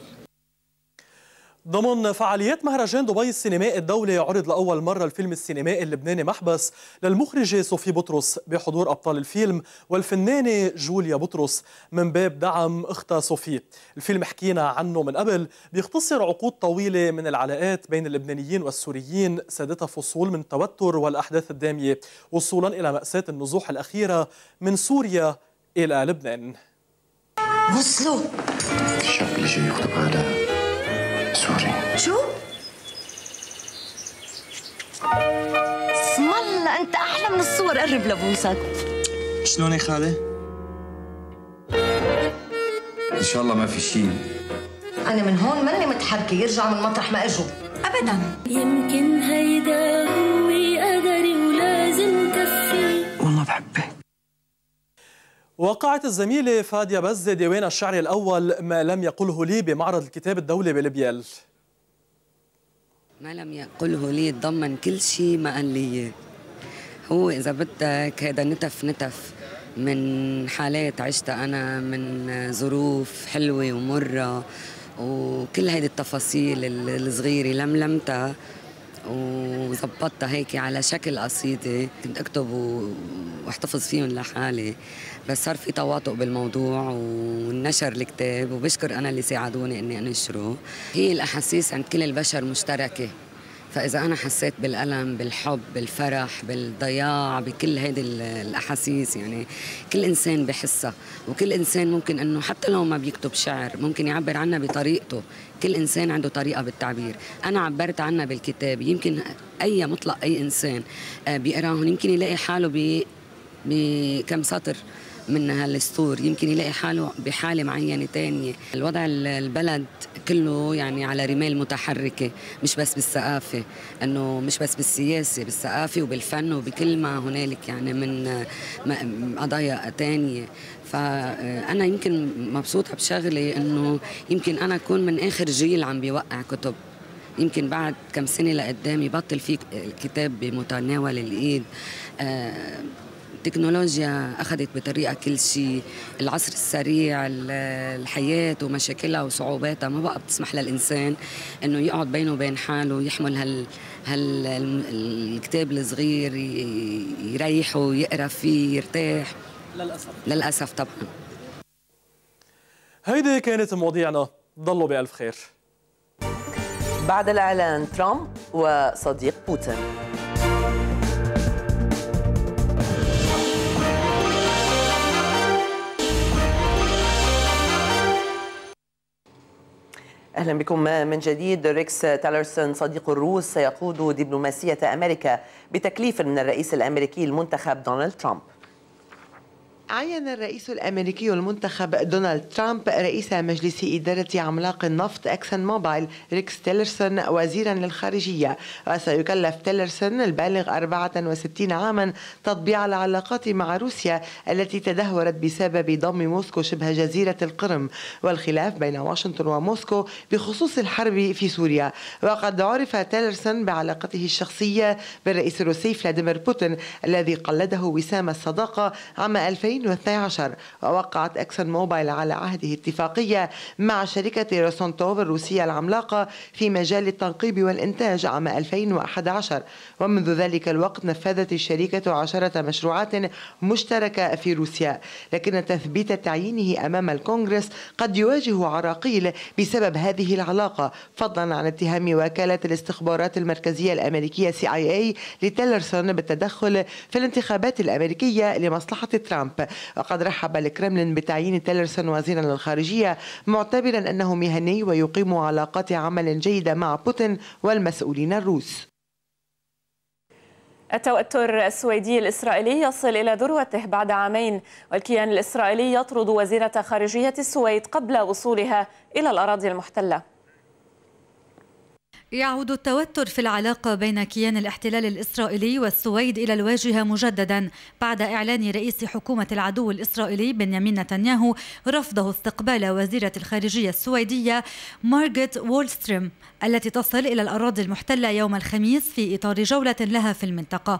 ضمن فعاليات مهرجان دبي السينمائي الدولي يعرض لأول مرة الفيلم السينمائي اللبناني محبس للمخرجة صوفي بطرس بحضور أبطال الفيلم والفنانة جوليا بطرس من باب دعم أختها صوفي الفيلم حكينا عنه من قبل بيختصر عقود طويلة من العلاقات بين اللبنانيين والسوريين سادتها فصول من التوتر والأحداث الدامية وصولا إلى مأساة النزوح الأخيرة من سوريا إلى لبنان وصلوا الشاب اللي جاي يخطب هذا سوري شو؟ اسم الله انت احلى من الصور قرب لبوسك شلون يا خاله؟ ان شاء الله ما في شيء انا من هون ماني متحركه يرجع من مطرح ما اجوا ابدا يمكن هيدا هو قدري وقعت الزميلة فادية بزة ديوان الشعري الأول ما لم يقله لي بمعرض الكتاب الدولي بالبيال ما لم يقله لي تضمن كل شيء ما قال لي هو إذا بدك هذا نتف نتف من حالات عشتها أنا من ظروف حلوة ومرة وكل هيدي التفاصيل الصغيرة لملمتها وظبطتها هيك على شكل قصيدة كنت أكتب وأحتفظ فيهم لحالي بس صار في تواطؤ بالموضوع ونشر الكتاب وبشكر أنا اللي ساعدوني إني أنشره هي الأحاسيس عند كل البشر مشتركة فإذا أنا حسيت بالألم بالحب بالفرح بالضياع بكل هيدي الأحاسيس يعني كل إنسان بحسها وكل إنسان ممكن أنه حتى لو ما بيكتب شعر ممكن يعبر عنها بطريقته كل إنسان عنده طريقة بالتعبير أنا عبرت عنها بالكتاب يمكن أي مطلق أي إنسان آه، بيقراهم يمكن يلاقي حاله بكم سطر من هالستور يمكن يلاقي حاله بحاله معينه ثانيه الوضع البلد كله يعني على رمال متحركه مش بس بالثقافه انه مش بس بالسياسه بالثقافه وبالفن وبكل ما هنالك يعني من قضايا ثانيه فانا يمكن مبسوطه بشغلي انه يمكن انا اكون من اخر جيل عم بيوقع كتب يمكن بعد كم سنه لقدام يبطل في كتاب بمتناول الايد آه، التكنولوجيا أخذت بطريقة كل شيء العصر السريع الحياة ومشاكلها وصعوباتها ما بقى بتسمح للإنسان أنه يقعد بينه وبين حاله يحمل هال هالكتاب الصغير يريحه يقرا فيه يرتاح للأسف للأسف طبعا هيدي كانت مواضيعنا ضلوا بألف خير بعد الإعلان ترامب وصديق بوتين أهلا بكم من جديد ريكس تالرسون صديق الروس سيقود دبلوماسية أمريكا بتكليف من الرئيس الأمريكي المنتخب دونالد ترامب عين الرئيس الامريكي المنتخب دونالد ترامب رئيس مجلس اداره عملاق النفط اكسن موبايل ريكس تيلرسون وزيرا للخارجيه وسيكلف تيلرسون البالغ 64 عاما تطبيع العلاقات مع روسيا التي تدهورت بسبب ضم موسكو شبه جزيره القرم والخلاف بين واشنطن وموسكو بخصوص الحرب في سوريا وقد عرف تيلرسون بعلاقته الشخصيه بالرئيس الروسي فلاديمير بوتين الذي قلده وسام الصداقه عام 2000 2012 ووقعت اكسون موبايل على عهده اتفاقية مع شركة روسونتوف الروسية العملاقة في مجال التنقيب والإنتاج عام 2011 ومنذ ذلك الوقت نفذت الشركة عشرة مشروعات مشتركة في روسيا لكن تثبيت تعيينه أمام الكونغرس قد يواجه عراقيل بسبب هذه العلاقة فضلا عن اتهام وكالة الاستخبارات المركزية الأمريكية سي اي اي لتيلرسون بالتدخل في الانتخابات الأمريكية لمصلحة ترامب وقد رحب الكرملين بتعيين تيلرسون وزيرا للخارجية معتبرا أنه مهني ويقيم علاقات عمل جيدة مع بوتين والمسؤولين الروس التوتر السويدي الإسرائيلي يصل إلى ذروته بعد عامين والكيان الإسرائيلي يطرد وزيرة خارجية السويد قبل وصولها إلى الأراضي المحتلة يعود التوتر في العلاقة بين كيان الاحتلال الإسرائيلي والسويد إلى الواجهة مجددا بعد إعلان رئيس حكومة العدو الإسرائيلي بنيامين نتنياهو رفضه استقبال وزيرة الخارجية السويدية مارغريت وولستريم التي تصل إلى الأراضي المحتلة يوم الخميس في إطار جولة لها في المنطقة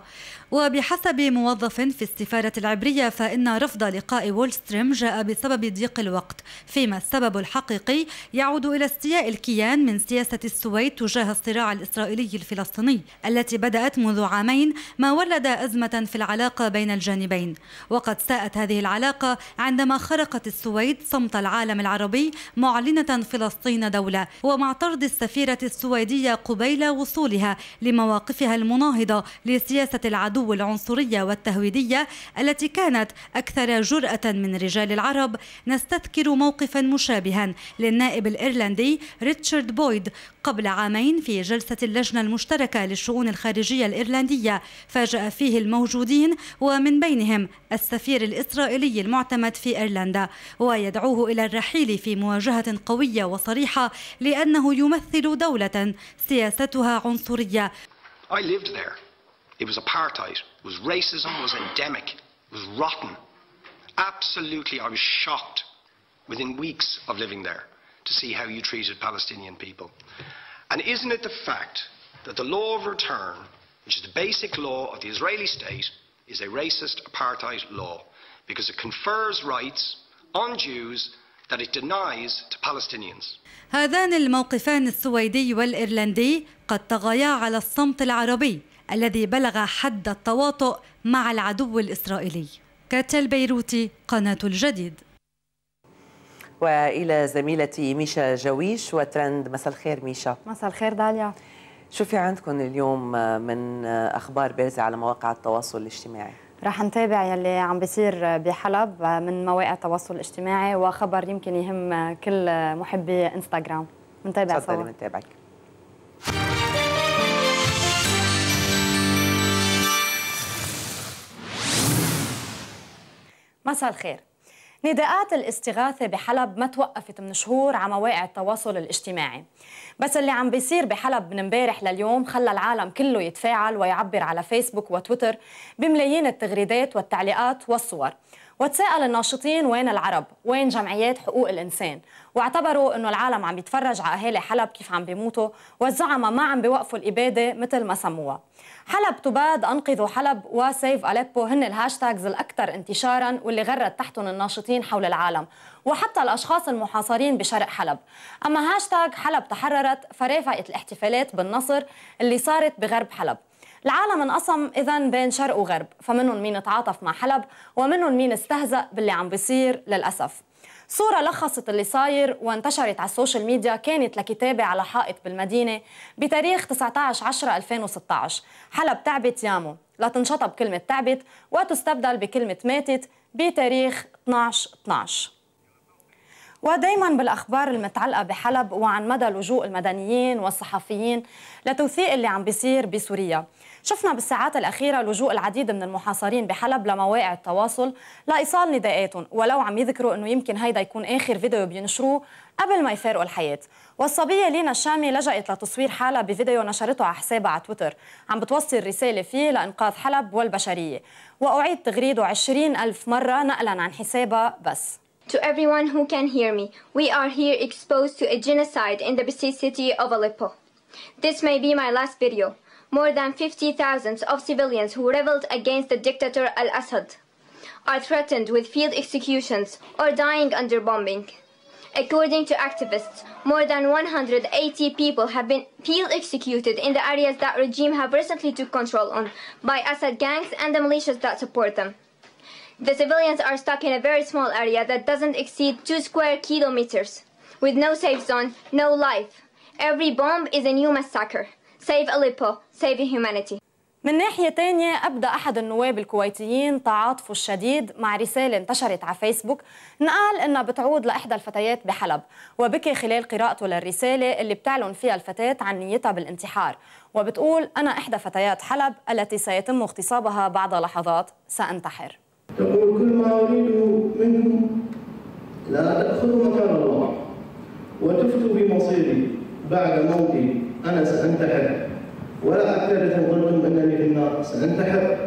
وبحسب موظف في السفارة العبرية فإن رفض لقاء وولستريم جاء بسبب ضيق الوقت فيما السبب الحقيقي يعود إلى استياء الكيان من سياسة السويد تجاه الصراع الإسرائيلي الفلسطيني التي بدأت منذ عامين ما ولد أزمة في العلاقة بين الجانبين وقد ساءت هذه العلاقة عندما خرقت السويد صمت العالم العربي معلنة فلسطين دولة ومع طرد السفير الجزيرة السويدية قبيل وصولها لمواقفها المناهضة لسياسة العدو العنصرية والتهويدية التي كانت أكثر جرأة من رجال العرب نستذكر موقفا مشابها للنائب الإيرلندي ريتشارد بويد قبل عامين في جلسة اللجنة المشتركة للشؤون الخارجية الإيرلندية فاجأ فيه الموجودين ومن بينهم السفير الإسرائيلي المعتمد في إيرلندا ويدعوه إلى الرحيل في مواجهة قوية وصريحة لأنه يمثل دولة سياستها عنصرية I lived there. It was apartheid. It was racism. It was endemic. It was rotten. Absolutely, I was shocked within weeks of living there to see how you treated Palestinian people. And isn't it the fact that the law of return, which is the basic law of the Israeli state, is a racist apartheid law because it confers rights on Jews that it denies to Palestinians. هذان الموقفان السويدي والإيرلندي قد طغيا على الصمت العربي الذي بلغ حد التواطؤ مع العدو الإسرائيلي كاتل بيروتي قناة الجديد وإلى زميلتي ميشا جويش وترند مساء الخير ميشا مساء الخير داليا شو في عندكم اليوم من اخبار بارزه على مواقع التواصل الاجتماعي؟ رح نتابع يلي عم بيصير بحلب من مواقع التواصل الاجتماعي وخبر يمكن يهم كل محبي انستغرام نتابع سوا تفضلي نتابعك مساء الخير نداءات الاستغاثة بحلب ما توقفت من شهور على مواقع التواصل الاجتماعي بس اللي عم بيصير بحلب من امبارح لليوم خلى العالم كله يتفاعل ويعبر على فيسبوك وتويتر بملايين التغريدات والتعليقات والصور وتساءل الناشطين وين العرب وين جمعيات حقوق الإنسان واعتبروا أنه العالم عم بيتفرج على أهالي حلب كيف عم بيموتوا والزعمة ما عم بيوقفوا الإبادة مثل ما سموها حلب تباد أنقذوا حلب وسيف أليبو هن الهاشتاجز الأكثر انتشارا واللي غرت تحتهم الناشطين حول العالم وحتى الأشخاص المحاصرين بشرق حلب أما هاشتاج حلب تحررت فرافقت الاحتفالات بالنصر اللي صارت بغرب حلب العالم انقسم إذا بين شرق وغرب فمنهم مين تعاطف مع حلب ومنهم مين استهزأ باللي عم بيصير للأسف صورة لخصت اللي صاير وانتشرت على السوشيال ميديا كانت لكتابة على حائط بالمدينة بتاريخ 19/10/2016 حلب تعبت يامو لتنشطب كلمة تعبت وتستبدل بكلمة ماتت بتاريخ 12/12 ودايما بالاخبار المتعلقه بحلب وعن مدى لجوء المدنيين والصحفيين لتوثيق اللي عم بيصير بسوريا شفنا بالساعات الأخيرة لجوء العديد من المحاصرين بحلب لمواقع التواصل لإيصال نداءاتهم ولو عم يذكروا أنه يمكن هيدا يكون آخر فيديو بينشروه قبل ما يفارقوا الحياة والصبية لينا الشامي لجأت لتصوير حالها بفيديو نشرته على حسابها على تويتر عم بتوصل رسالة فيه لإنقاذ حلب والبشرية وأعيد تغريده 20 ألف مرة نقلا عن حسابها بس To everyone who can hear me, we are here exposed to a genocide in the city of Aleppo. This may be my last video. more than 50,000 of civilians who rebelled against the dictator al-Assad are threatened with field executions or dying under bombing. According to activists, more than 180 people have been field executed in the areas that regime have recently took control on by Assad gangs and the militias that support them. The civilians are stuck in a very small area that doesn't exceed 2 square kilometers, with no safe zone, no life. Every bomb is a new massacre. Save Aleppo, save humanity. من ناحية تانية أبدى أحد النواب الكويتيين تعاطفه الشديد مع رسالة انتشرت على فيسبوك نقال إنها بتعود لإحدى الفتيات بحلب وبكي خلال قراءته للرسالة اللي بتعلن فيها الفتاة عن نيتها بالانتحار وبتقول أنا إحدى فتيات حلب التي سيتم اغتصابها بعد لحظات سأنتحر تقول كل ما أريده منكم لا تأخذوا مكان الله وتفتوا بمصيري بعد موتي أنا سأنتحر ولا حتى إذا أنني في النار سأنتحر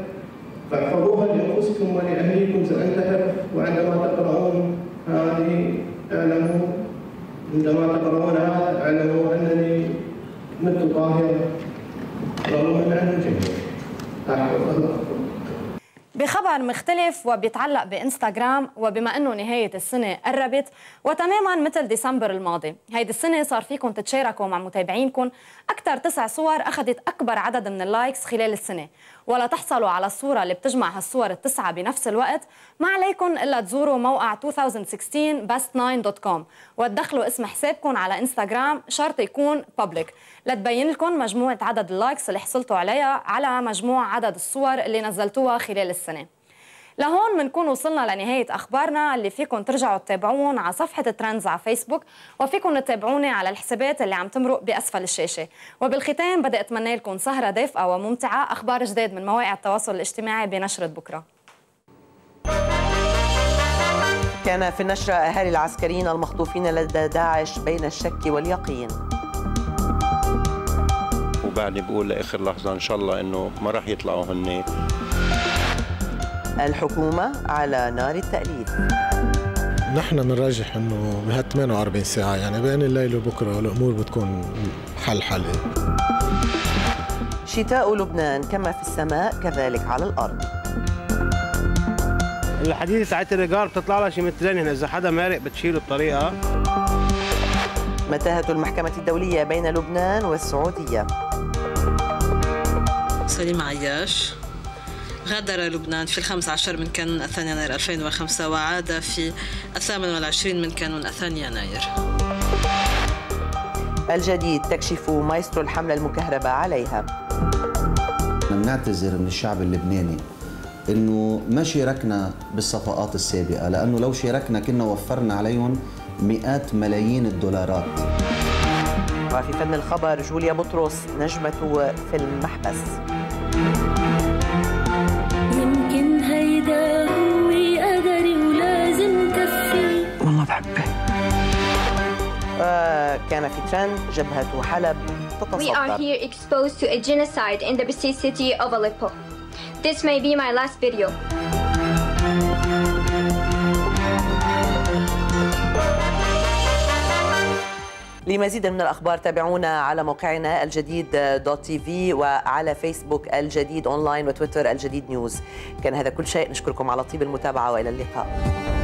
فاحفظوها لأنفسكم ولأهليكم سأنتحر وعندما تقرؤون هذه اعلموا عندما تقرؤونها هذا اعلموا أنني مت طاهرا رغم من جميل احفظها بخبر مختلف وبيتعلق بإنستغرام وبما أنه نهاية السنة قربت وتماما مثل ديسمبر الماضي هيدي السنة صار فيكم تتشاركوا مع متابعينكم أكثر تسع صور أخذت أكبر عدد من اللايكس خلال السنة ولا تحصلوا على الصورة اللي بتجمع هالصور التسعة بنفس الوقت ما عليكم إلا تزوروا موقع 2016 best9.com وتدخلوا اسم حسابكم على انستغرام شرط يكون public لتبين لكم مجموعة عدد اللايكس اللي حصلتوا عليها على مجموع عدد الصور اللي نزلتوها خلال السنة لهون بنكون وصلنا لنهاية أخبارنا اللي فيكم ترجعوا تتابعون على صفحة ترندز على فيسبوك وفيكم تتابعوني على الحسابات اللي عم تمرق بأسفل الشاشة وبالختام بدي أتمنى لكم سهرة دافئة وممتعة أخبار جديد من مواقع التواصل الاجتماعي بنشرة بكره كان في النشرة أهالي العسكريين المخطوفين لدى داعش بين الشك واليقين وبعدني بقول لآخر لحظة إن شاء الله إنه ما راح يطلعوا هن الحكومة على نار التأليف نحن بنرجح انه بهال 48 ساعة يعني بين الليل وبكره الامور بتكون حل حل شتاء لبنان كما في السماء كذلك على الارض الحديث تاعت الرجال بتطلع لها شي مترين هنا يعني اذا حدا مارق بتشيله بطريقه متاهه المحكمه الدوليه بين لبنان والسعوديه سليم عياش غادر لبنان في الخامس عشر من كانون الثاني يناير 2005 وعاد في الثامن والعشرين من كانون الثاني يناير الجديد تكشف مايسترو الحملة المكهربة عليها نعتذر من الشعب اللبناني انه ما شاركنا بالصفقات السابقه لانه لو شاركنا كنا وفرنا عليهم مئات ملايين الدولارات وفي فن الخبر جوليا بطرس نجمه فيلم محبس كان في ترند جبهة حلب تتصدر. We are here exposed to a genocide in the besieged city of Aleppo. This may be my last video. لمزيد من الاخبار تابعونا على موقعنا الجديد دوت تي في وعلى فيسبوك الجديد اونلاين وتويتر الجديد نيوز كان هذا كل شيء نشكركم على طيب المتابعه والى اللقاء